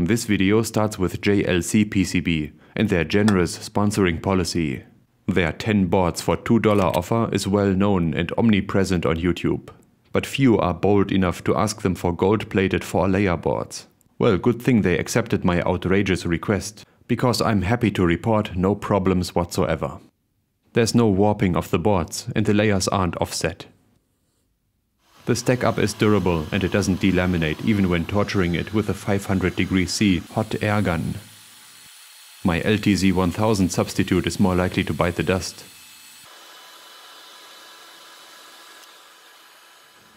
This video starts with JLC PCB and their generous sponsoring policy. Their 10 boards for $2 offer is well known and omnipresent on YouTube. But few are bold enough to ask them for gold-plated 4-layer boards. Well, good thing they accepted my outrageous request, because I'm happy to report no problems whatsoever. There's no warping of the boards and the layers aren't offset. The stack up is durable and it doesn't delaminate even when torturing it with a 500 degree C hot air gun. My LTZ 1000 substitute is more likely to bite the dust.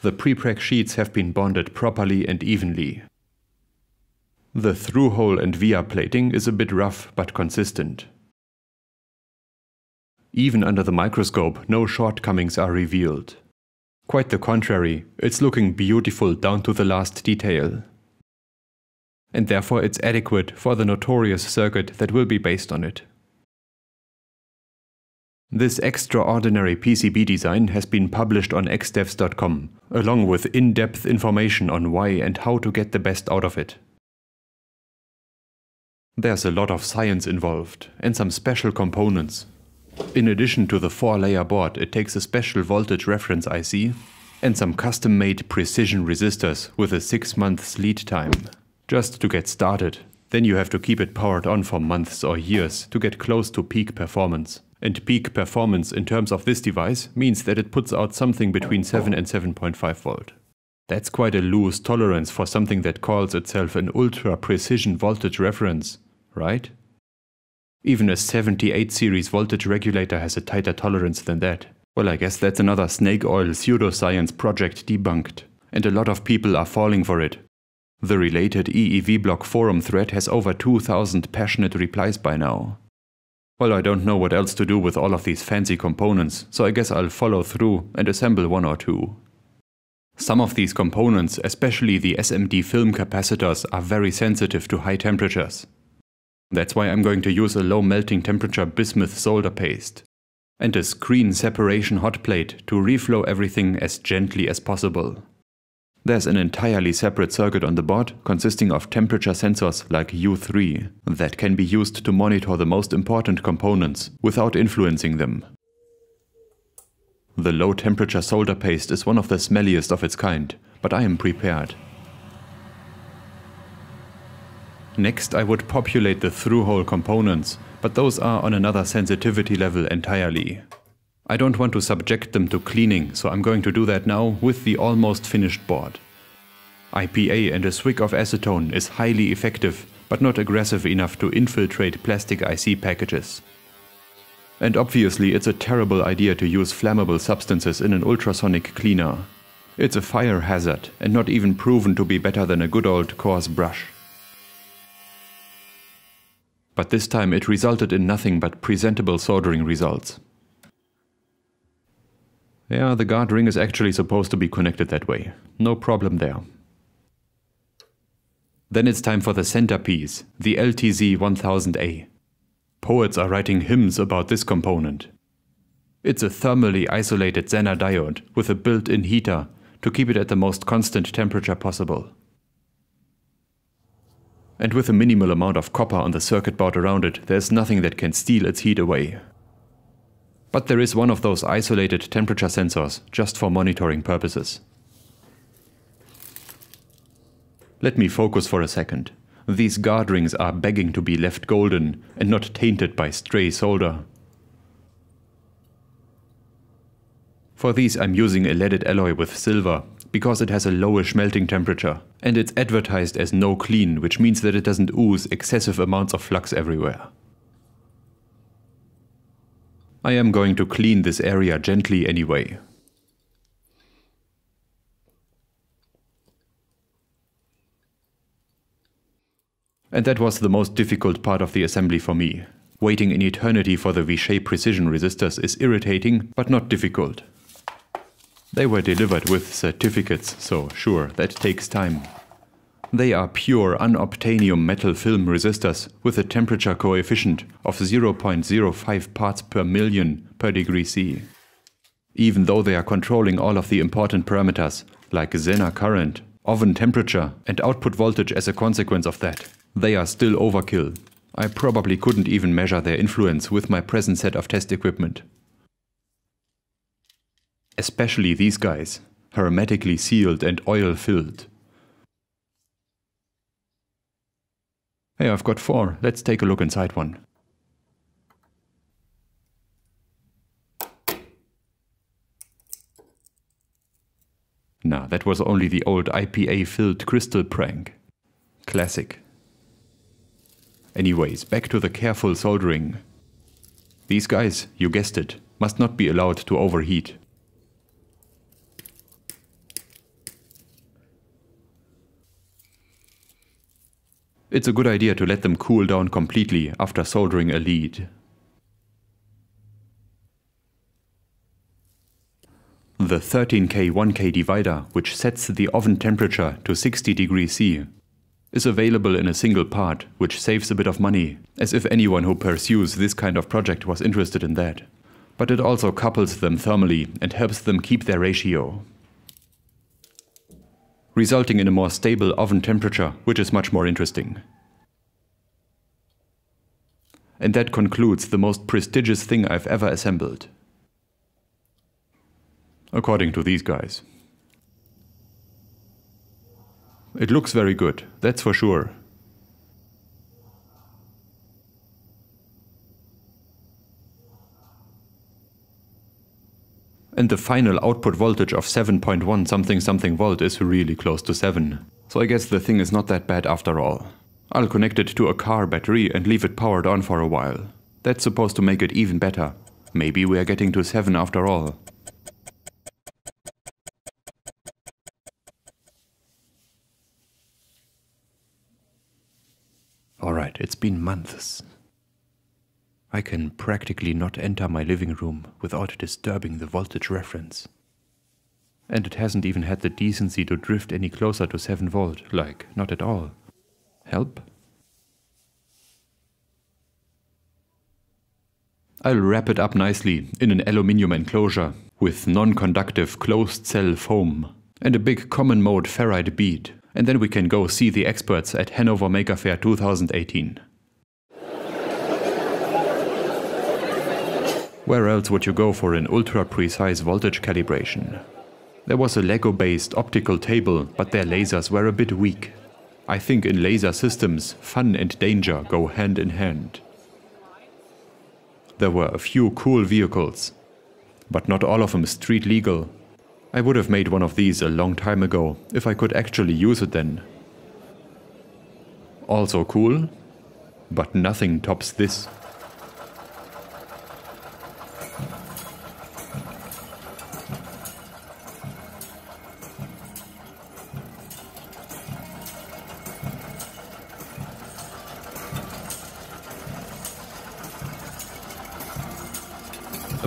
The prepreg sheets have been bonded properly and evenly. The through-hole and via plating is a bit rough but consistent. Even under the microscope, no shortcomings are revealed. Quite the contrary, it's looking beautiful down to the last detail. And therefore it's adequate for the notorious circuit that will be based on it. This extraordinary PCB design has been published on xdevs.com, along with in-depth information on why and how to get the best out of it. There's a lot of science involved, and some special components, in addition to the four-layer board, it takes a special voltage reference IC and some custom-made precision resistors with a 6 months lead time, just to get started. Then you have to keep it powered on for months or years to get close to peak performance. And peak performance in terms of this device means that it puts out something between 7 and 7.5 volt. That's quite a loose tolerance for something that calls itself an ultra-precision voltage reference, right? Even a 78 series voltage regulator has a tighter tolerance than that. Well, I guess that's another snake oil pseudoscience project debunked. And a lot of people are falling for it. The related EEV block forum thread has over 2000 passionate replies by now. Well, I don't know what else to do with all of these fancy components, so I guess I'll follow through and assemble one or two. Some of these components, especially the SMD film capacitors, are very sensitive to high temperatures. That's why I'm going to use a low melting temperature bismuth solder paste and a screen separation hot plate to reflow everything as gently as possible. There's an entirely separate circuit on the board consisting of temperature sensors like U3 that can be used to monitor the most important components without influencing them. The low temperature solder paste is one of the smelliest of its kind, but I am prepared. Next I would populate the through-hole components, but those are on another sensitivity level entirely. I don't want to subject them to cleaning, so I'm going to do that now with the almost finished board. IPA and a swig of acetone is highly effective, but not aggressive enough to infiltrate plastic IC packages. And obviously it's a terrible idea to use flammable substances in an ultrasonic cleaner. It's a fire hazard and not even proven to be better than a good old coarse brush. But this time it resulted in nothing but presentable soldering results. Yeah, the guard ring is actually supposed to be connected that way. No problem there. Then it's time for the centerpiece, the LTZ 1000A. Poets are writing hymns about this component. It's a thermally isolated Zener diode with a built-in heater to keep it at the most constant temperature possible and with a minimal amount of copper on the circuit board around it, there's nothing that can steal its heat away. But there is one of those isolated temperature sensors, just for monitoring purposes. Let me focus for a second. These guard rings are begging to be left golden and not tainted by stray solder. For these I'm using a leaded alloy with silver, because it has a lowish melting temperature. And it's advertised as no clean, which means that it doesn't ooze excessive amounts of flux everywhere. I am going to clean this area gently anyway. And that was the most difficult part of the assembly for me. Waiting in eternity for the V-shape precision resistors is irritating, but not difficult. They were delivered with certificates, so sure, that takes time. They are pure unobtainium metal film resistors with a temperature coefficient of 0.05 parts per million per degree C. Even though they are controlling all of the important parameters, like Zener current, oven temperature and output voltage as a consequence of that, they are still overkill. I probably couldn't even measure their influence with my present set of test equipment. Especially these guys, hermetically sealed and oil filled. Hey, I've got four. Let's take a look inside one. Nah, that was only the old IPA-filled crystal prank. Classic. Anyways, back to the careful soldering. These guys, you guessed it, must not be allowed to overheat. It's a good idea to let them cool down completely after soldering a lead. The 13K 1K divider, which sets the oven temperature to 60 degrees C, is available in a single part, which saves a bit of money, as if anyone who pursues this kind of project was interested in that. But it also couples them thermally and helps them keep their ratio resulting in a more stable oven temperature, which is much more interesting. And that concludes the most prestigious thing I've ever assembled. According to these guys. It looks very good, that's for sure. and the final output voltage of 7.1 something something volt is really close to 7. So I guess the thing is not that bad after all. I'll connect it to a car battery and leave it powered on for a while. That's supposed to make it even better. Maybe we are getting to 7 after all. Alright, it's been months. I can practically not enter my living room without disturbing the voltage reference. And it hasn't even had the decency to drift any closer to 7 volt, like, not at all. Help? I'll wrap it up nicely in an aluminium enclosure with non-conductive closed cell foam and a big common mode ferrite bead and then we can go see the experts at Hanover Maker Fair 2018. Where else would you go for an ultra-precise voltage calibration? There was a LEGO-based optical table, but their lasers were a bit weak. I think in laser systems, fun and danger go hand in hand. There were a few cool vehicles, but not all of them street legal. I would have made one of these a long time ago, if I could actually use it then. Also cool, but nothing tops this.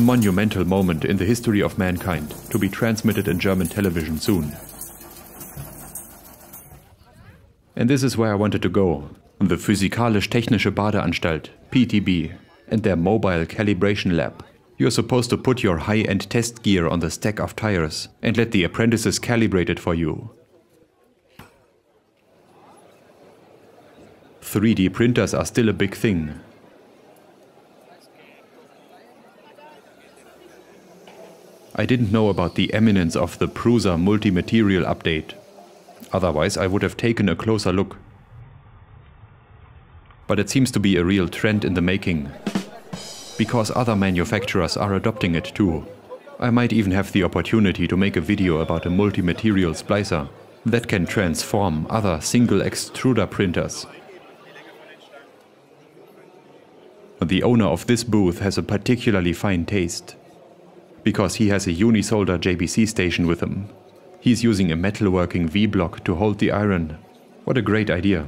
monumental moment in the history of mankind, to be transmitted in German television soon. And this is where I wanted to go. The Physikalisch-Technische Badeanstalt, PTB, and their mobile calibration lab. You're supposed to put your high-end test gear on the stack of tires and let the apprentices calibrate it for you. 3D printers are still a big thing, I didn't know about the eminence of the Prusa multi-material update. Otherwise I would have taken a closer look. But it seems to be a real trend in the making. Because other manufacturers are adopting it too. I might even have the opportunity to make a video about a multi-material splicer that can transform other single extruder printers. The owner of this booth has a particularly fine taste because he has a unisolder JBC station with him. He's using a metalworking V-block to hold the iron. What a great idea.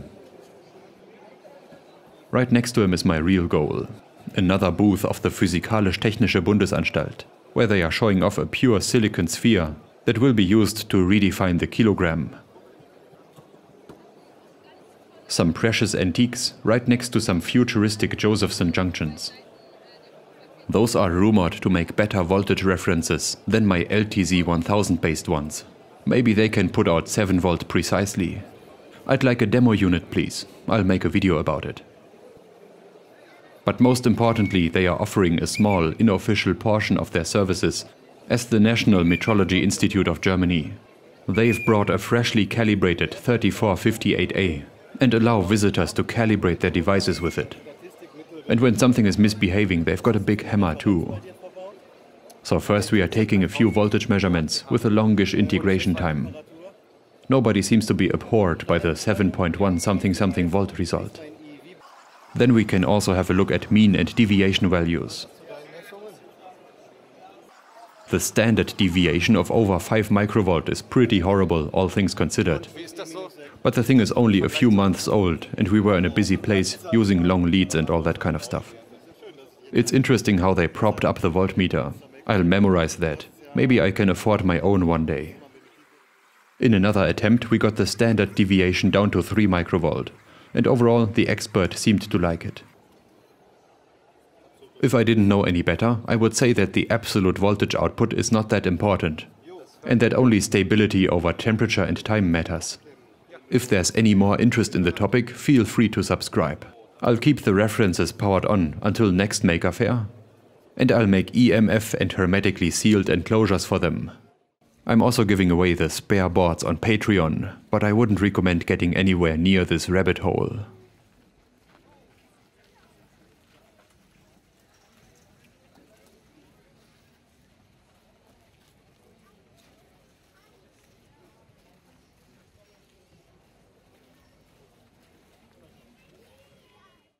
Right next to him is my real goal. Another booth of the Physikalisch-Technische Bundesanstalt, where they are showing off a pure silicon sphere that will be used to redefine the kilogram. Some precious antiques right next to some futuristic Josephson junctions. Those are rumored to make better voltage references than my LTZ 1000 based ones. Maybe they can put out 7 v precisely. I'd like a demo unit please, I'll make a video about it. But most importantly they are offering a small, unofficial portion of their services as the National Metrology Institute of Germany. They've brought a freshly calibrated 3458A and allow visitors to calibrate their devices with it. And when something is misbehaving, they've got a big hammer too. So first we are taking a few voltage measurements with a longish integration time. Nobody seems to be abhorred by the 7.1 something something volt result. Then we can also have a look at mean and deviation values. The standard deviation of over 5 microvolt is pretty horrible, all things considered. But the thing is only a few months old, and we were in a busy place using long leads and all that kind of stuff. It's interesting how they propped up the voltmeter. I'll memorize that. Maybe I can afford my own one day. In another attempt, we got the standard deviation down to 3 microvolt, and overall, the expert seemed to like it. If I didn't know any better, I would say that the absolute voltage output is not that important, and that only stability over temperature and time matters. If there's any more interest in the topic, feel free to subscribe. I'll keep the references powered on until next Maker Fair, and I'll make EMF and hermetically sealed enclosures for them. I'm also giving away the spare boards on Patreon, but I wouldn't recommend getting anywhere near this rabbit hole.